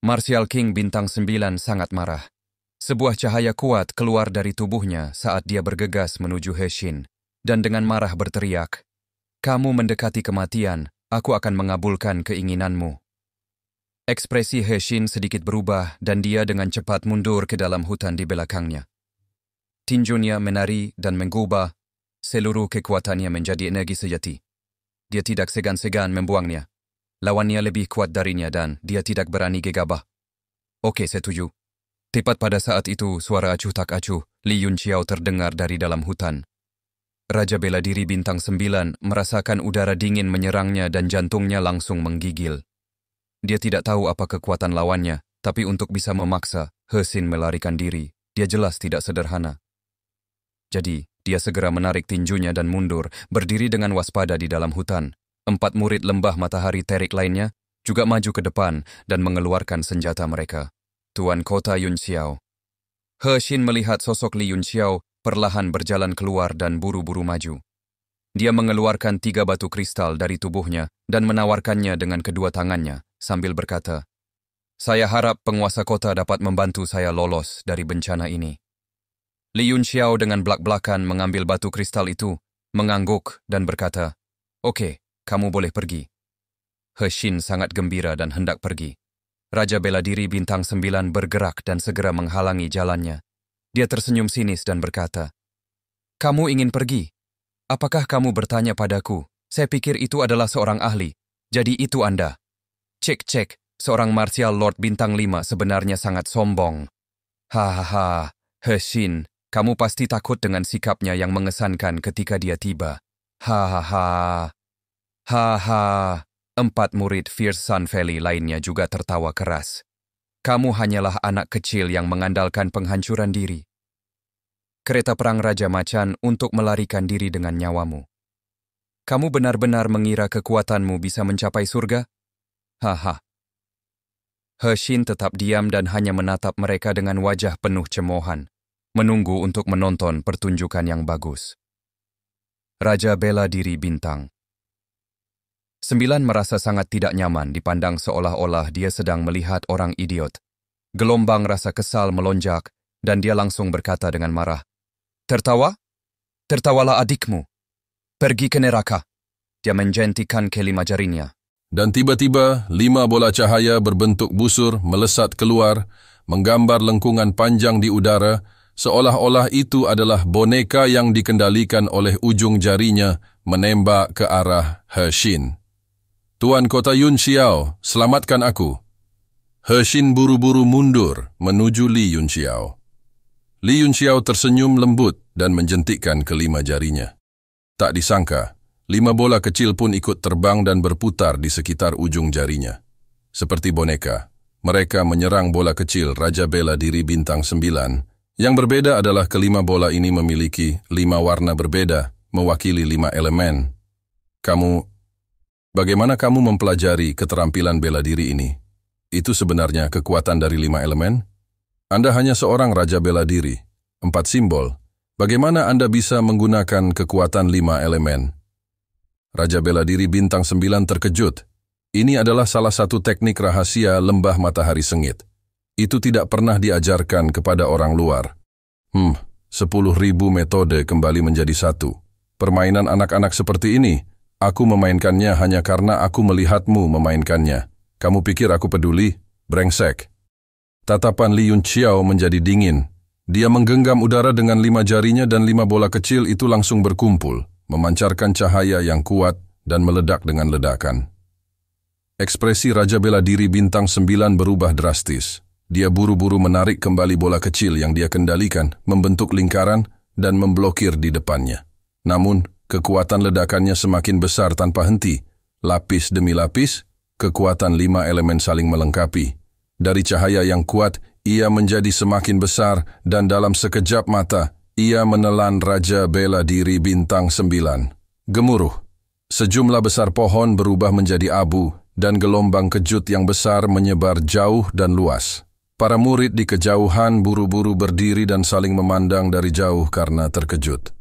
Martial King bintang sembilan sangat marah. Sebuah cahaya kuat keluar dari tubuhnya saat dia bergegas menuju Heshin dan dengan marah berteriak, "Kamu mendekati kematian, aku akan mengabulkan keinginanmu." Ekspresi Heshin sedikit berubah dan dia dengan cepat mundur ke dalam hutan di belakangnya. Tinjunya menari dan menggubah, seluruh kekuatannya menjadi energi sejati. Dia tidak segan-segan membuangnya. Lawannya lebih kuat darinya dan dia tidak berani gegabah. Oke, setuju. Tepat pada saat itu, suara acuh tak acuh, Li Yun terdengar dari dalam hutan. Raja bela diri bintang sembilan merasakan udara dingin menyerangnya dan jantungnya langsung menggigil. Dia tidak tahu apa kekuatan lawannya, tapi untuk bisa memaksa, Hesin melarikan diri. Dia jelas tidak sederhana. Jadi, dia segera menarik tinjunya dan mundur, berdiri dengan waspada di dalam hutan. Empat murid lembah matahari terik lainnya juga maju ke depan dan mengeluarkan senjata mereka. Tuan Kota Yun Xiao. He Xin melihat sosok Li Yun Xiao perlahan berjalan keluar dan buru-buru maju. Dia mengeluarkan tiga batu kristal dari tubuhnya dan menawarkannya dengan kedua tangannya sambil berkata, Saya harap penguasa kota dapat membantu saya lolos dari bencana ini. Li Yun Xiao dengan belak-belakan mengambil batu kristal itu, mengangguk dan berkata, Oke, okay, kamu boleh pergi. Heshin sangat gembira dan hendak pergi. Raja bela diri bintang sembilan bergerak dan segera menghalangi jalannya. Dia tersenyum sinis dan berkata, Kamu ingin pergi? Apakah kamu bertanya padaku? Saya pikir itu adalah seorang ahli. Jadi itu Anda. Cek-cek, seorang martial lord bintang lima sebenarnya sangat sombong. Hahaha, Heshin, kamu pasti takut dengan sikapnya yang mengesankan ketika dia tiba. Hahaha. Haha, empat murid Fierce Sun Valley lainnya juga tertawa keras. Kamu hanyalah anak kecil yang mengandalkan penghancuran diri. Kereta perang Raja Macan untuk melarikan diri dengan nyawamu. Kamu benar-benar mengira kekuatanmu bisa mencapai surga? Haha. Hershin tetap diam dan hanya menatap mereka dengan wajah penuh cemohan, menunggu untuk menonton pertunjukan yang bagus. Raja bela diri bintang Sembilan merasa sangat tidak nyaman dipandang seolah-olah dia sedang melihat orang idiot. Gelombang rasa kesal melonjak dan dia langsung berkata dengan marah. Tertawa? Tertawalah adikmu. Pergi ke neraka. Dia menjentikan kelima jarinya. Dan tiba-tiba, lima bola cahaya berbentuk busur melesat keluar, menggambar lengkungan panjang di udara, seolah-olah itu adalah boneka yang dikendalikan oleh ujung jarinya menembak ke arah Hershin. Tuan Kota Yun Xiao, selamatkan aku. He Xin buru-buru mundur menuju Li Yun Xiao. Li Yun Xiao tersenyum lembut dan menjentikkan kelima jarinya. Tak disangka, lima bola kecil pun ikut terbang dan berputar di sekitar ujung jarinya. Seperti boneka, mereka menyerang bola kecil Raja Bela Diri Bintang 9. Yang berbeda adalah kelima bola ini memiliki lima warna berbeda, mewakili lima elemen. Kamu Bagaimana kamu mempelajari keterampilan bela diri ini? Itu sebenarnya kekuatan dari lima elemen? Anda hanya seorang raja bela diri, empat simbol. Bagaimana Anda bisa menggunakan kekuatan lima elemen? Raja bela diri bintang sembilan terkejut. Ini adalah salah satu teknik rahasia lembah matahari sengit. Itu tidak pernah diajarkan kepada orang luar. Hmm, sepuluh ribu metode kembali menjadi satu. Permainan anak-anak seperti ini Aku memainkannya hanya karena aku melihatmu memainkannya. Kamu pikir aku peduli? Brengsek. Tatapan Li Yun Chiao menjadi dingin. Dia menggenggam udara dengan lima jarinya dan lima bola kecil itu langsung berkumpul, memancarkan cahaya yang kuat dan meledak dengan ledakan. Ekspresi Raja Bela Diri Bintang 9 berubah drastis. Dia buru-buru menarik kembali bola kecil yang dia kendalikan, membentuk lingkaran, dan memblokir di depannya. Namun, Kekuatan ledakannya semakin besar tanpa henti, lapis demi lapis, kekuatan lima elemen saling melengkapi. Dari cahaya yang kuat, ia menjadi semakin besar dan dalam sekejap mata, ia menelan Raja Bela Diri Bintang Sembilan. Gemuruh, sejumlah besar pohon berubah menjadi abu dan gelombang kejut yang besar menyebar jauh dan luas. Para murid di kejauhan buru-buru berdiri dan saling memandang dari jauh karena terkejut.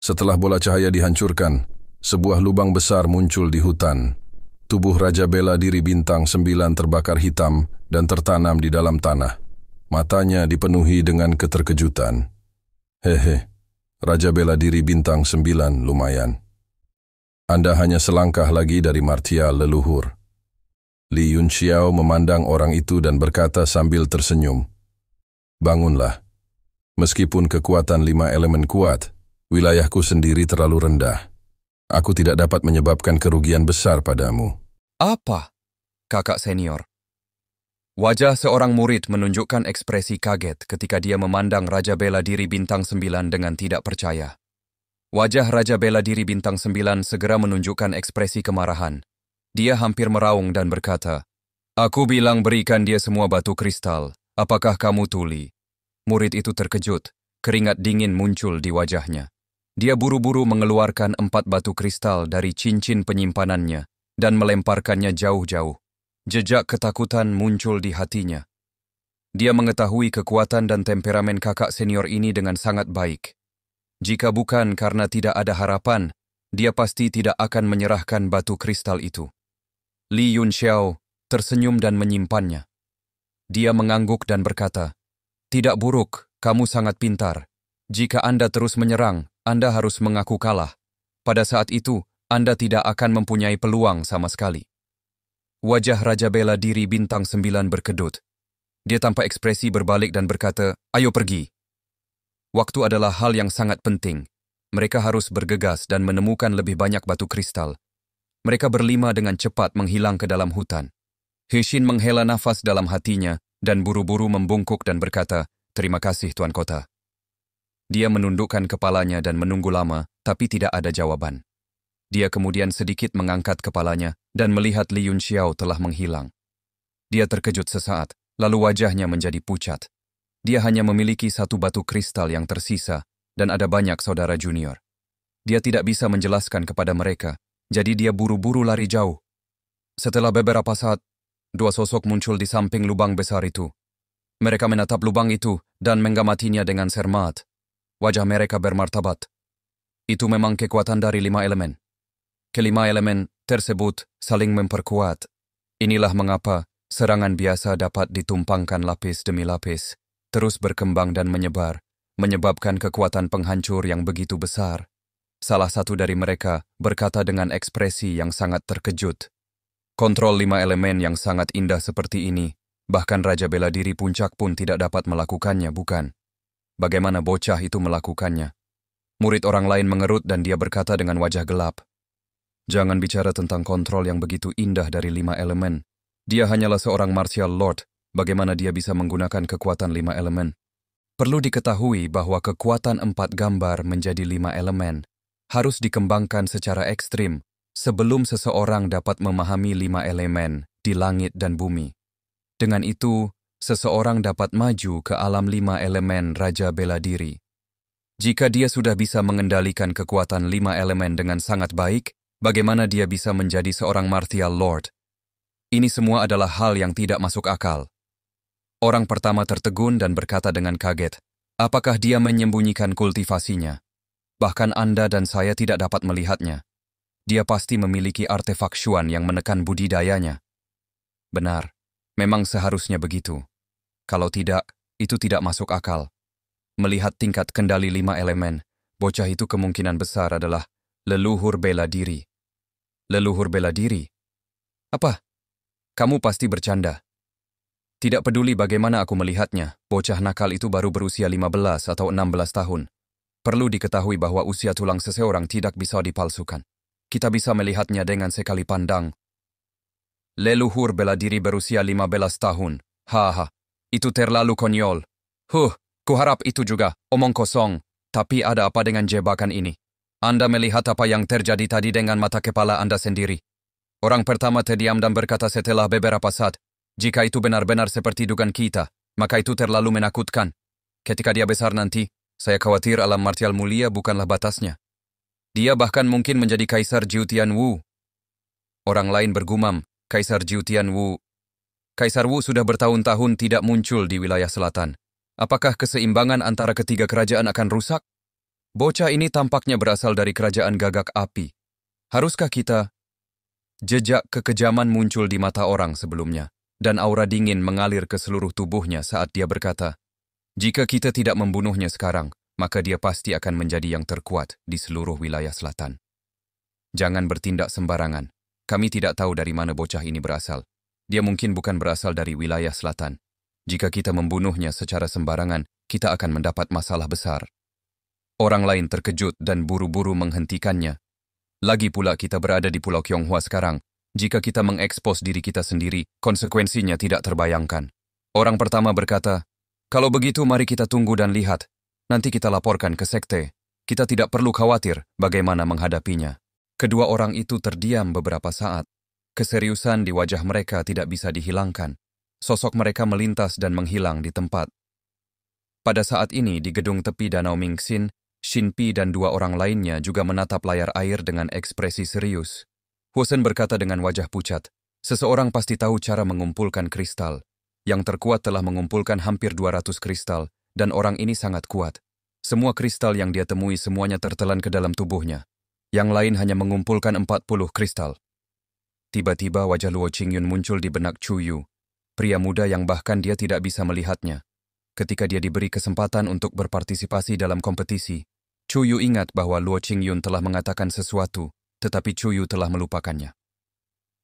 Setelah bola cahaya dihancurkan, sebuah lubang besar muncul di hutan. Tubuh Raja Bela Diri Bintang Sembilan terbakar hitam dan tertanam di dalam tanah. Matanya dipenuhi dengan keterkejutan. Hehe, Raja Bela Diri Bintang Sembilan lumayan. Anda hanya selangkah lagi dari martial leluhur. Li Yun Xiao memandang orang itu dan berkata sambil tersenyum, Bangunlah. Meskipun kekuatan lima elemen kuat, wilayahku sendiri terlalu rendah. Aku tidak dapat menyebabkan kerugian besar padamu. Apa? Kakak senior. Wajah seorang murid menunjukkan ekspresi kaget ketika dia memandang Raja Bela Diri Bintang sembilan dengan tidak percaya. Wajah Raja Bela Diri Bintang sembilan segera menunjukkan ekspresi kemarahan. Dia hampir meraung dan berkata, Aku bilang berikan dia semua batu kristal, apakah kamu tuli? Murid itu terkejut, keringat dingin muncul di wajahnya. Dia buru-buru mengeluarkan empat batu kristal dari cincin penyimpanannya dan melemparkannya jauh-jauh. Jejak ketakutan muncul di hatinya. Dia mengetahui kekuatan dan temperamen kakak senior ini dengan sangat baik. Jika bukan karena tidak ada harapan, dia pasti tidak akan menyerahkan batu kristal itu. Li Yun Xiao tersenyum dan menyimpannya. Dia mengangguk dan berkata, Tidak buruk, kamu sangat pintar. Jika Anda terus menyerang, anda harus mengaku kalah. Pada saat itu, Anda tidak akan mempunyai peluang sama sekali. Wajah Raja Bela Diri Bintang Sembilan berkedut. Dia tanpa ekspresi berbalik dan berkata, ayo pergi. Waktu adalah hal yang sangat penting. Mereka harus bergegas dan menemukan lebih banyak batu kristal. Mereka berlima dengan cepat menghilang ke dalam hutan. Heshin menghela nafas dalam hatinya dan buru-buru membungkuk dan berkata, Terima kasih, Tuan Kota. Dia menundukkan kepalanya dan menunggu lama, tapi tidak ada jawaban. Dia kemudian sedikit mengangkat kepalanya dan melihat Li Yun Xiao telah menghilang. Dia terkejut sesaat, lalu wajahnya menjadi pucat. Dia hanya memiliki satu batu kristal yang tersisa dan ada banyak saudara junior. Dia tidak bisa menjelaskan kepada mereka, jadi dia buru-buru lari jauh. Setelah beberapa saat, dua sosok muncul di samping lubang besar itu. Mereka menatap lubang itu dan menggamatinya dengan sermat. Wajah mereka bermartabat. Itu memang kekuatan dari lima elemen. Kelima elemen tersebut saling memperkuat. Inilah mengapa serangan biasa dapat ditumpangkan lapis demi lapis, terus berkembang dan menyebar, menyebabkan kekuatan penghancur yang begitu besar. Salah satu dari mereka berkata dengan ekspresi yang sangat terkejut. Kontrol lima elemen yang sangat indah seperti ini, bahkan Raja Bela Diri Puncak pun tidak dapat melakukannya, bukan? bagaimana bocah itu melakukannya. Murid orang lain mengerut dan dia berkata dengan wajah gelap, Jangan bicara tentang kontrol yang begitu indah dari lima elemen. Dia hanyalah seorang martial lord, bagaimana dia bisa menggunakan kekuatan lima elemen. Perlu diketahui bahwa kekuatan empat gambar menjadi lima elemen harus dikembangkan secara ekstrim sebelum seseorang dapat memahami lima elemen di langit dan bumi. Dengan itu, seseorang dapat maju ke alam lima elemen Raja Bela Diri. Jika dia sudah bisa mengendalikan kekuatan lima elemen dengan sangat baik, bagaimana dia bisa menjadi seorang martial lord? Ini semua adalah hal yang tidak masuk akal. Orang pertama tertegun dan berkata dengan kaget, apakah dia menyembunyikan kultivasinya? Bahkan Anda dan saya tidak dapat melihatnya. Dia pasti memiliki artefak Xuan yang menekan budidayanya. Benar, memang seharusnya begitu. Kalau tidak, itu tidak masuk akal. Melihat tingkat kendali lima elemen, bocah itu kemungkinan besar adalah leluhur bela diri. Leluhur bela diri? Apa? Kamu pasti bercanda. Tidak peduli bagaimana aku melihatnya, bocah nakal itu baru berusia 15 atau 16 tahun. Perlu diketahui bahwa usia tulang seseorang tidak bisa dipalsukan. Kita bisa melihatnya dengan sekali pandang. Leluhur bela diri berusia 15 tahun. Haha, itu terlalu konyol. Huh, kuharap itu juga, omong kosong. Tapi ada apa dengan jebakan ini? Anda melihat apa yang terjadi tadi dengan mata kepala Anda sendiri. Orang pertama terdiam dan berkata setelah beberapa saat, jika itu benar-benar seperti dugaan kita, maka itu terlalu menakutkan. Ketika dia besar nanti, saya khawatir alam martial mulia bukanlah batasnya. Dia bahkan mungkin menjadi Kaisar Jiu Tian Wu. Orang lain bergumam, Kaisar Jiu Tian Wu Kaisar Wu sudah bertahun-tahun tidak muncul di wilayah selatan. Apakah keseimbangan antara ketiga kerajaan akan rusak? Bocah ini tampaknya berasal dari kerajaan gagak api. Haruskah kita? Jejak kekejaman muncul di mata orang sebelumnya, dan aura dingin mengalir ke seluruh tubuhnya saat dia berkata, Jika kita tidak membunuhnya sekarang, maka dia pasti akan menjadi yang terkuat di seluruh wilayah selatan. Jangan bertindak sembarangan. Kami tidak tahu dari mana bocah ini berasal, dia mungkin bukan berasal dari wilayah selatan. Jika kita membunuhnya secara sembarangan, kita akan mendapat masalah besar. Orang lain terkejut dan buru-buru menghentikannya. Lagi pula kita berada di Pulau Kyonghua sekarang. Jika kita mengekspos diri kita sendiri, konsekuensinya tidak terbayangkan. Orang pertama berkata, kalau begitu mari kita tunggu dan lihat. Nanti kita laporkan ke sekte. Kita tidak perlu khawatir bagaimana menghadapinya. Kedua orang itu terdiam beberapa saat. Keseriusan di wajah mereka tidak bisa dihilangkan. Sosok mereka melintas dan menghilang di tempat. Pada saat ini di gedung tepi Danau Mingxin, Shinpi dan dua orang lainnya juga menatap layar air dengan ekspresi serius. Hosen berkata dengan wajah pucat, seseorang pasti tahu cara mengumpulkan kristal. Yang terkuat telah mengumpulkan hampir 200 kristal, dan orang ini sangat kuat. Semua kristal yang dia temui semuanya tertelan ke dalam tubuhnya. Yang lain hanya mengumpulkan 40 kristal. Tiba-tiba wajah Luo Qingyun muncul di benak Chu Yu, pria muda yang bahkan dia tidak bisa melihatnya. Ketika dia diberi kesempatan untuk berpartisipasi dalam kompetisi, Chu Yu ingat bahwa Luo Qingyun telah mengatakan sesuatu, tetapi Chu Yu telah melupakannya.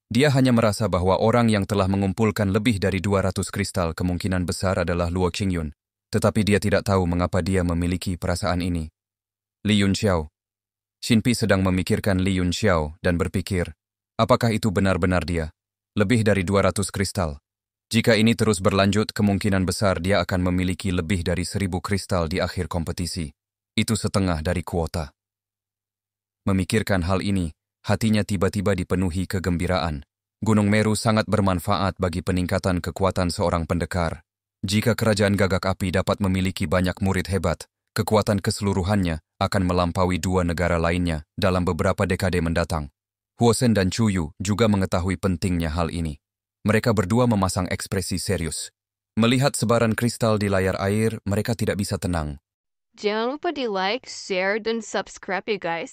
Dia hanya merasa bahwa orang yang telah mengumpulkan lebih dari 200 kristal kemungkinan besar adalah Luo Qingyun, tetapi dia tidak tahu mengapa dia memiliki perasaan ini. Li Yunxiao Pi sedang memikirkan Li Yunxiao dan berpikir, Apakah itu benar-benar dia? Lebih dari 200 kristal. Jika ini terus berlanjut, kemungkinan besar dia akan memiliki lebih dari 1000 kristal di akhir kompetisi. Itu setengah dari kuota. Memikirkan hal ini, hatinya tiba-tiba dipenuhi kegembiraan. Gunung Meru sangat bermanfaat bagi peningkatan kekuatan seorang pendekar. Jika kerajaan gagak api dapat memiliki banyak murid hebat, kekuatan keseluruhannya akan melampaui dua negara lainnya dalam beberapa dekade mendatang. Huosen dan Chuyu juga mengetahui pentingnya hal ini. Mereka berdua memasang ekspresi serius. Melihat sebaran kristal di layar air, mereka tidak bisa tenang. Jangan lupa di like, share, dan subscribe ya guys.